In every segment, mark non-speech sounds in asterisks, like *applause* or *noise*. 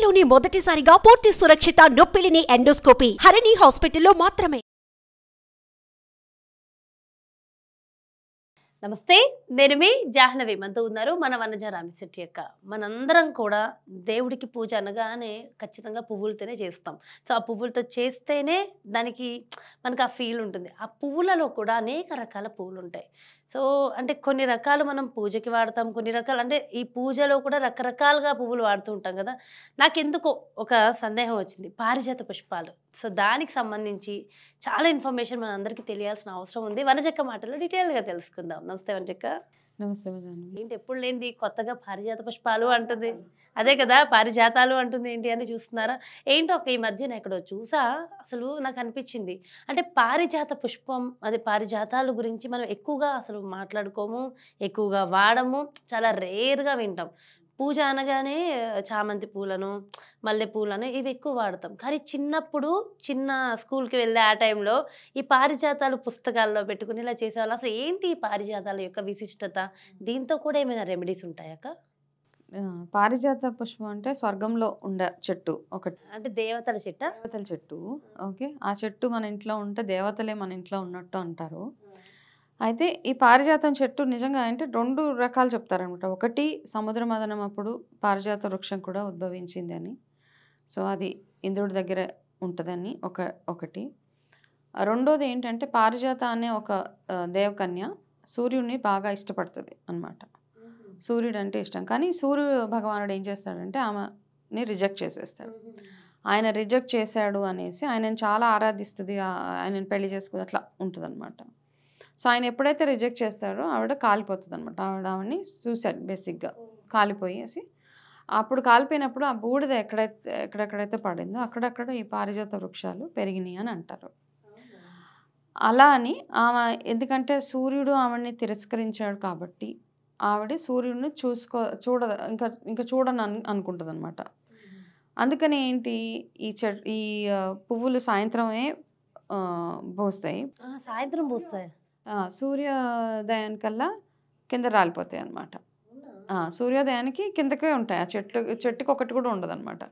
ఏపీలోనే మొదటిసారిగా పూర్తి సురక్షిత నొప్పిలిని ఎండోస్కోపీ హరిణి హాస్పిటల్లో మాత్రమే నమస్తే నేను మీ జాహ్నవి మనతో ఉన్నారు మన వనజ రామిశెట్టి యొక్క మనందరం కూడా దేవుడికి పూజ అనగానే ఖచ్చితంగా పువ్వులతోనే చేస్తాం సో ఆ పువ్వులతో చేస్తేనే దానికి మనకు ఆ ఫీల్ ఉంటుంది ఆ పువ్వులలో కూడా అనేక రకాల పువ్వులు ఉంటాయి సో అంటే కొన్ని రకాలు మనం పూజకి వాడతాం కొన్ని రకాలు అంటే ఈ పూజలో కూడా రకరకాలుగా పువ్వులు వాడుతూ ఉంటాం కదా నాకు ఎందుకో ఒక సందేహం వచ్చింది పారిజాత పుష్పాలు సో దానికి సంబంధించి చాలా ఇన్ఫర్మేషన్ మనందరికీ తెలియాల్సిన అవసరం ఉంది వనజక్క మాటలో డీటెయిల్గా తెలుసుకుందాం నమస్తే వనజక్క నమస్తే ఏంటి ఎప్పుడు లేనిది కొత్తగా పారిజాత పుష్పాలు అంటుంది అదే కదా పారిజాతాలు అంటుంది ఏంటి అని చూస్తున్నారా ఏంటో ఒక ఈ మధ్యన ఎక్కడో చూసా అసలు నాకు అనిపించింది అంటే పారిజాత పుష్పం అదే పారిజాతాలు గురించి మనం ఎక్కువగా అసలు మాట్లాడుకోము ఎక్కువగా వాడము చాలా రేర్గా వింటాం పూజ అనగానే చామంతి పూలను మల్లె పూలను ఇవి ఎక్కువ వాడతాం కానీ చిన్నప్పుడు చిన్న స్కూల్కి వెళ్ళే ఆ టైంలో ఈ పారిజాతాలు పుస్తకాల్లో పెట్టుకుని ఇలా చేసేవాళ్ళు అసలు ఏంటి ఈ పారిజాతాల యొక్క విశిష్టత దీంతో కూడా ఏమైనా రెమెడీస్ అక్క పారిజాత పుష్పం అంటే స్వర్గంలో ఉండే చెట్టు ఒకటి అంటే దేవతల చెట్టు దేవతల చెట్టు ఓకే ఆ చెట్టు మన ఇంట్లో ఉంటే దేవతలే మన ఇంట్లో ఉన్నట్టు అంటారు అయితే ఈ పారిజాతం చెట్టు నిజంగా అంటే రెండు రకాలు చెప్తారనమాట ఒకటి సముద్ర మదనం అప్పుడు పారిజాత వృక్షం కూడా ఉద్భవించింది అని సో అది ఇంద్రుడి దగ్గర ఉంటుందని ఒక ఒకటి రెండోది ఏంటంటే పారిజాత అనే ఒక దేవకన్య సూర్యుడిని బాగా ఇష్టపడుతుంది అనమాట సూర్యుడు అంటే ఇష్టం కానీ సూర్యుడు భగవానుడు ఏం చేస్తాడంటే ఆమెని రిజెక్ట్ చేసేస్తాడు ఆయన రిజెక్ట్ చేశాడు అనేసి ఆయనను చాలా ఆరాధిస్తుంది ఆయనను పెళ్లి చేసుకుని అట్లా అనమాట సో ఆయన ఎప్పుడైతే రిజెక్ట్ చేస్తారో ఆవిడ కాలిపోతుంది అనమాట ఆవిడ ఆవిడని సూసైడ్ బేసిక్గా కాలిపోయేసి అప్పుడు కాలిపోయినప్పుడు ఆ బూడిద ఎక్కడైతే ఎక్కడెక్కడైతే పడిందో అక్కడక్కడ ఈ పారిజాత వృక్షాలు పెరిగినాయి అని అంటారు అలా అని ఆమె ఎందుకంటే సూర్యుడు ఆవిడని తిరస్కరించాడు కాబట్టి ఆవిడ సూర్యుడిని చూసుకో చూడ ఇంకా ఇంకా చూడను అను అనుకుంటుంది అనమాట అందుకని ఏంటి ఈ చె ఈ పువ్వులు సాయంత్రమే పోస్తాయి సాయంత్రం పోస్తాయి సూర్యోదయానికల్లా కింద రాలిపోతాయి అనమాట సూర్యోదయానికి కిందకే ఉంటాయి ఆ చెట్టు చెట్టుకి ఒకటి కూడా ఉండదు అనమాట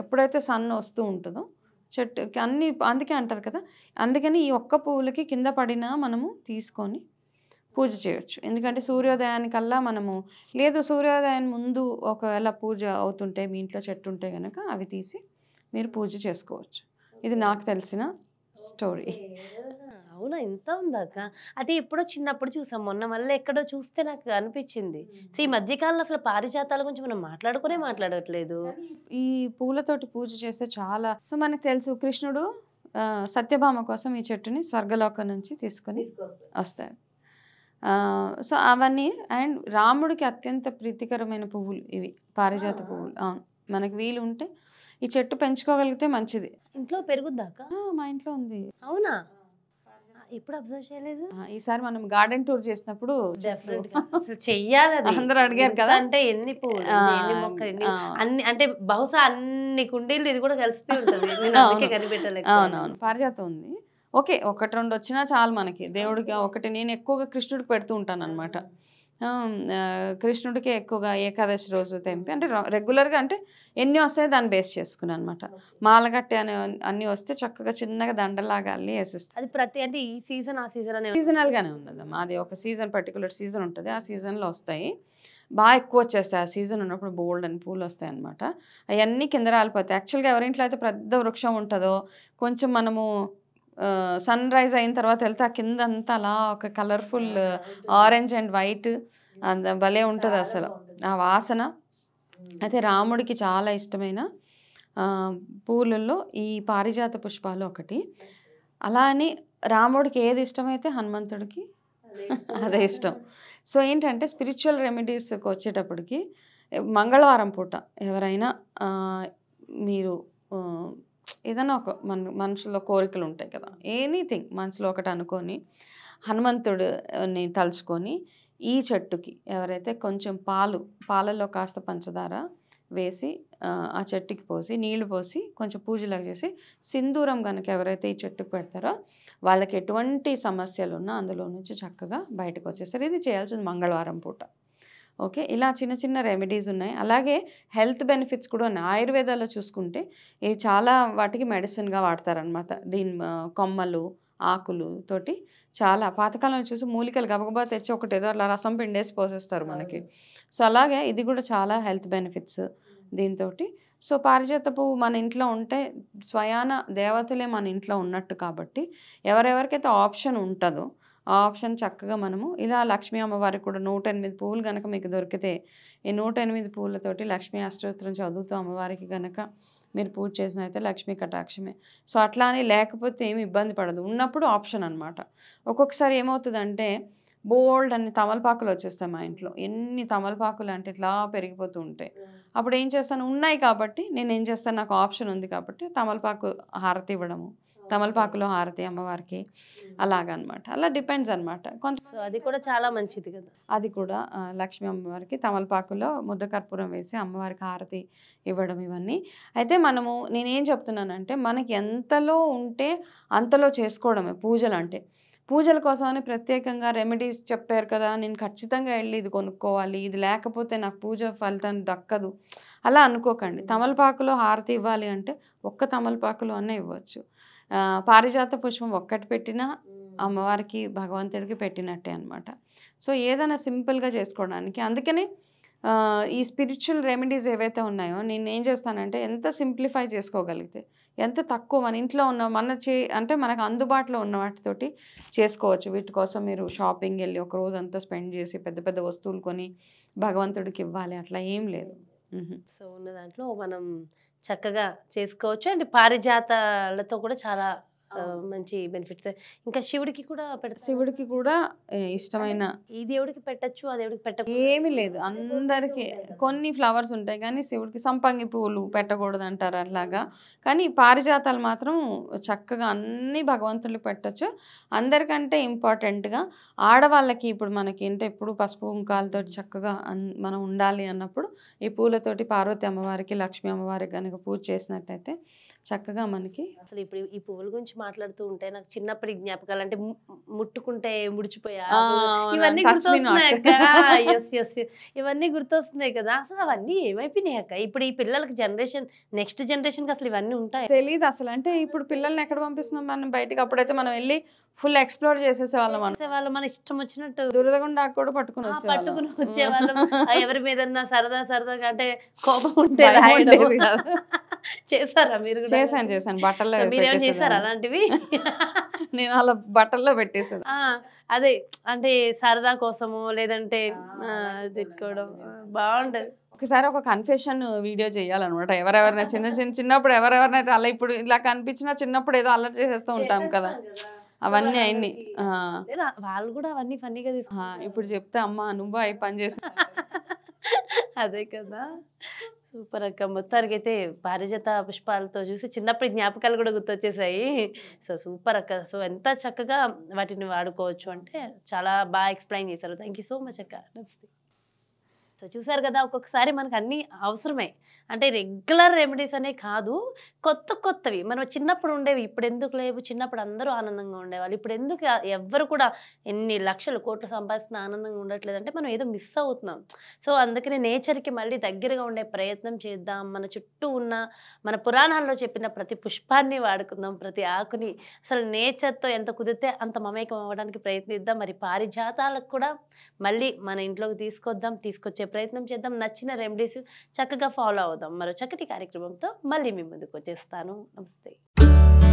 ఎప్పుడైతే సన్ వస్తూ ఉంటుందో చెట్టు అన్ని అందుకే అంటారు కదా అందుకని ఈ ఒక్క పువ్వులకి కింద పడినా మనము తీసుకొని పూజ చేయొచ్చు ఎందుకంటే సూర్యోదయానికల్లా మనము లేదు సూర్యోదయాన్ని ముందు ఒకవేళ పూజ అవుతుంటే మీ ఇంట్లో చెట్టు ఉంటే కనుక అవి తీసి మీరు పూజ చేసుకోవచ్చు ఇది నాకు తెలిసిన స్టోరీ అవునా ఇంత ఉందాక అది ఎప్పుడో చిన్నప్పుడు చూసాం మొన్న మళ్ళీ ఎక్కడో చూస్తే నాకు అనిపించింది సో ఈ మధ్యకాలంలో అసలు పారిజాతాల గురించి మనం మాట్లాడుకునే మాట్లాడట్లేదు ఈ పూలతోటి పూజ చేస్తే చాలా సో మనకు తెలుసు కృష్ణుడు సత్యభామ కోసం ఈ చెట్టుని స్వర్గలోకం నుంచి తీసుకొని వస్తాడు సో అవన్నీ అండ్ రాముడికి అత్యంత ప్రీతికరమైన పువ్వులు ఇవి పారిజాత పువ్వులు అవును మనకి వీలు ఉంటే ఈ చెట్టు పెంచుకోగలిగితే మంచిది ఇంట్లో పెరుగుద్దాక మా ఇంట్లో ఉంది అవునా ఎప్పుడు అబ్జర్వ్ చేయలేదు ఈసారి మనం గార్డెన్ టూర్ చేసినప్పుడు చెయ్యాలి అందరూ అడిగారు కదా అంటే ఎన్ని అన్ని అంటే బహుశా అన్ని కుండీలు ఇది కూడా కలిసి ఉంటుంది కనిపెట్టలేదు పారిజాతం ఉంది ఓకే ఒకటి రెండు వచ్చినా చాలు మనకి దేవుడికి ఒకటి నేను ఎక్కువగా కృష్ణుడికి పెడుతూ ఉంటాను అనమాట కృష్ణుడికి ఎక్కువగా ఏకాదశి రోజు తెంపి అంటే రెగ్యులర్గా అంటే ఎన్ని వస్తాయో దాన్ని బేస్ చేసుకున్నాను అనమాట మాలగట్టే అనే అన్ని వస్తే చక్కగా చిన్నగా దండలాగా అల్లి వేసేస్తాను అది ప్రతి అంటే ఈ సీజన్ ఆ సీజన్ అనేది సీజనల్గానే ఉందమ్మా అది ఒక సీజన్ పర్టికులర్ సీజన్ ఉంటుంది ఆ సీజన్లో వస్తాయి బాగా ఎక్కువ వచ్చేస్తాయి ఆ సీజన్ ఉన్నప్పుడు బోల్డ్ అని పూలు వస్తాయి అనమాట అవన్నీ కింద రాలిపోతాయి యాక్చువల్గా ఎవరింట్లో అయితే పెద్ద వృక్షం ఉంటుందో కొంచెం మనము సన్ రైజ్ అయిన తర్వాత వెళ్తే ఆ కింద అంతా అలా ఒక కలర్ఫుల్ ఆరెంజ్ అండ్ వైట్ అంత భలే ఉంటుంది అసలు ఆ వాసన అయితే రాముడికి చాలా ఇష్టమైన పూలలో ఈ పారిజాత పుష్పాలు ఒకటి అలా అని రాముడికి ఏది ఇష్టమైతే హనుమంతుడికి అదే *laughs* ఇష్టం సో ఏంటంటే స్పిరిచువల్ రెమెడీస్కి వచ్చేటప్పటికి మంగళవారం పూట ఎవరైనా మీరు ఏదైనా ఒక మన మనసులో కోరికలు ఉంటాయి కదా ఎనీథింగ్ మనసులో ఒకటి అనుకొని హనుమంతుడిని తలుచుకొని ఈ చెట్టుకి ఎవరైతే కొంచెం పాలు పాలలో కాస్త పంచదార వేసి ఆ చెట్టుకి పోసి నీళ్లు పోసి కొంచెం పూజలాగా చేసి సింధూరం కనుక ఎవరైతే ఈ చెట్టుకు పెడతారో వాళ్ళకి ఎటువంటి సమస్యలు ఉన్నా అందులో నుంచి చక్కగా బయటకు వచ్చేస్తారు ఇది చేయాల్సింది మంగళవారం పూట ఓకే ఇలా చిన్న చిన్న రెమెడీస్ ఉన్నాయి అలాగే హెల్త్ బెనిఫిట్స్ కూడా ఉన్నాయి ఆయుర్వేదాలో చూసుకుంటే ఇవి చాలా వాటికి మెడిసిన్గా వాడతారనమాట దీని కొమ్మలు ఆకులు తోటి చాలా పాతకాలంలో చూసి మూలికలు గబగబా తెచ్చి ఒకటి ఏదో అలా రసం పిండేసి పోసేస్తారు మనకి సో అలాగే ఇది కూడా చాలా హెల్త్ బెనిఫిట్స్ దీంతో సో పారిజాత పువ్వు మన ఇంట్లో ఉంటే స్వయాన దేవతలే మన ఇంట్లో ఉన్నట్టు కాబట్టి ఎవరెవరికైతే ఆప్షన్ ఉంటుందో ఆ ఆప్షన్ చక్కగా మనము ఇలా లక్ష్మీ అమ్మవారికి కూడా నూట ఎనిమిది పువ్వులు కనుక మీకు దొరికితే ఈ నూట ఎనిమిది పువ్వులతోటి లక్ష్మీ అష్టోత్తరం చదువుతూ అమ్మవారికి కనుక మీరు పూజ చేసిన అయితే లక్ష్మీ కటాక్షమే సో అట్లా అని లేకపోతే ఏమి ఇబ్బంది పడదు ఉన్నప్పుడు ఆప్షన్ అనమాట ఒక్కొక్కసారి ఏమవుతుందంటే బోల్డ్ అన్ని తమలపాకులు వచ్చేస్తాయి మా ఇంట్లో ఎన్ని తమలపాకులు అంటే ఇట్లా పెరిగిపోతూ ఉంటాయి hmm. అప్పుడు ఏం చేస్తాను ఉన్నాయి కాబట్టి నేను ఏం చేస్తాను నాకు ఆప్షన్ ఉంది కాబట్టి తమలపాకు హారతి ఇవ్వడము తమలపాకులో హారతి అమ్మవారికి అలాగనమాట అలా డిపెండ్స్ అనమాట కొంత అది కూడా చాలా మంచిది కదా అది కూడా లక్ష్మీ అమ్మవారికి తమలపాకులో ముద్ద కర్పూరం వేసి అమ్మవారికి హారతి ఇవ్వడం ఇవన్నీ అయితే మనము నేనేం చెప్తున్నానంటే మనకి ఎంతలో ఉంటే అంతలో చేసుకోవడమే పూజలు అంటే పూజల కోసమని ప్రత్యేకంగా రెమెడీస్ చెప్పారు కదా నేను ఖచ్చితంగా వెళ్ళి ఇది కొనుక్కోవాలి ఇది లేకపోతే నాకు పూజ ఫలితాన్ని దక్కదు అలా అనుకోకండి తమలపాకులో హారతి ఇవ్వాలి అంటే ఒక్క తమలపాకులో అన్న ఇవ్వచ్చు పారిజాత పుష్పం ఒక్కటి పెట్టినా అమ్మవారికి భగవంతుడికి పెట్టినట్టే అనమాట సో ఏదైనా సింపుల్గా చేసుకోవడానికి అందుకనే ఈ స్పిరిచువల్ రెమెడీస్ ఏవైతే ఉన్నాయో నేను ఏం చేస్తానంటే ఎంత సింప్లిఫై చేసుకోగలిగితే ఎంత తక్కువ మన ఇంట్లో ఉన్న మన చే అంటే మనకు అందుబాటులో ఉన్న వాటితోటి చేసుకోవచ్చు వీటి కోసం మీరు షాపింగ్ వెళ్ళి ఒక రోజు అంతా స్పెండ్ చేసి పెద్ద పెద్ద వస్తువులు కొని భగవంతుడికి ఇవ్వాలి అట్లా ఏం లేదు సో ఉన్న దాంట్లో మనం చక్కగా చేసుకోవచ్చు అండ్ పారిజాతాలతో కూడా చాలా మంచి బెనిఫిట్స్ ఇంకా శివుడికి కూడా శివుడికి కూడా ఇష్టమైన ఈ దేవుడికి పెట్టచ్చు ఆ దేవుడికి పెట్ట ఏమి లేదు అందరికి కొన్ని ఫ్లవర్స్ ఉంటాయి కానీ శివుడికి సంపంగి పువ్వులు పెట్టకూడదు అంటారు అట్లాగా కానీ పారిజాతాలు మాత్రం చక్కగా అన్ని భగవంతులకు పెట్టచ్చు అందరికంటే ఇంపార్టెంట్గా ఆడవాళ్ళకి ఇప్పుడు మనకి ఏంటో ఎప్పుడు పసుపు కుంకాలతో చక్కగా మనం ఉండాలి అన్నప్పుడు ఈ పూలతోటి పార్వతి అమ్మవారికి లక్ష్మీ అమ్మవారికి కనుక పూజ చేసినట్టయితే చక్కగా మనకి అసలు ఇప్పుడు ఈ పువ్వుల గురించి మాట్లాడుతూ ఉంటే నాకు చిన్నప్పటి జ్ఞాపకాలు అంటే ముట్టుకుంటే ముడిచిపోయా ఇవన్నీ గుర్తొస్తున్నాయి కదా ఎస్ ఎస్ ఇవన్నీ గుర్తొస్తున్నాయి కదా అసలు అవన్నీ ఏమైపోయినాయి అక్క ఇప్పుడు ఈ పిల్లలకి జనరేషన్ నెక్స్ట్ కి అసలు ఇవన్నీ ఉంటాయి తెలియదు అసలు అంటే ఇప్పుడు పిల్లల్ని ఎక్కడ పంపిస్తున్నాం మనం బయటకు అప్పుడైతే మనం వెళ్ళి ఫుల్ ఎక్స్ప్లోర్ వాళ్ళం వాళ్ళు మన ఇష్టం వచ్చినట్టు దురదగుండా కూడా పట్టుకుని పట్టుకుని వచ్చేవాళ్ళం *laughs* ఎవరి మీద సరదా సరదాగా అంటే కోపం ఉంటే *laughs* చేశారా మీరు చేశాను చేశాను బట్టల్లో మీరేం చేశారా అలాంటివి *laughs* నేను అలా బట్టల్లో పెట్టేసాను అదే అంటే సరదా కోసము లేదంటే తిట్టుకోవడం బాగుంటది ఒకసారి ఒక కన్ఫెషన్ వీడియో చేయాలన్నమాట ఎవరెవరిన చిన్న చిన్న చిన్నప్పుడు ఎవరెవరినైతే అలా ఇప్పుడు ఇలా కనిపించినా చిన్నప్పుడు ఏదో అలర్ట్ చేసేస్తూ ఉంటాం కదా అవన్నీ అయింది వాళ్ళు కూడా అవన్నీ ఫన్నీగా తీసుకు ఇప్పుడు చెప్తే అమ్మా నువ్వు అవి పని చేస్తా *laughs* అదే కదా సూపర్ అక్క మొత్తానికి అయితే పారిజాత పుష్పాలతో చూసి చిన్నప్పటి జ్ఞాపకాలు కూడా గుర్తొచ్చేసాయి సో సూపర్ అక్క సో ఎంత చక్కగా వాటిని వాడుకోవచ్చు అంటే చాలా బాగా ఎక్స్ప్లెయిన్ చేశారు థ్యాంక్ సో మచ్ అక్క నమస్తే సో చూసారు కదా ఒక్కొక్కసారి మనకు అన్నీ అవసరమే అంటే రెగ్యులర్ రెమెడీస్ అనే కాదు కొత్త కొత్తవి మనం చిన్నప్పుడు ఉండేవి ఇప్పుడు ఎందుకు లేవు చిన్నప్పుడు అందరూ ఆనందంగా ఉండేవాళ్ళు ఇప్పుడు ఎందుకు ఎవ్వరు కూడా ఎన్ని లక్షలు కోట్లు సంపాదిస్తున్న ఆనందంగా ఉండట్లేదు అంటే మనం ఏదో మిస్ అవుతున్నాం సో అందుకని నేచర్కి మళ్ళీ దగ్గరగా ఉండే ప్రయత్నం చేద్దాం మన చుట్టూ ఉన్న మన పురాణాల్లో చెప్పిన ప్రతి పుష్పాన్ని వాడుకుందాం ప్రతి ఆకుని అసలు నేచర్తో ఎంత కుదిరితే అంత మమేకం అవ్వడానికి ప్రయత్నిద్దాం మరి పారిజాతాలకు కూడా మళ్ళీ మన ఇంట్లోకి తీసుకొద్దాం తీసుకొచ్చే అందించే ప్రయత్నం చేద్దాం నచ్చిన రెమెడీస్ చక్కగా ఫాలో అవుదాం మరో చక్కటి కార్యక్రమంతో మళ్ళీ మీ ముందుకు వచ్చేస్తాను నమస్తే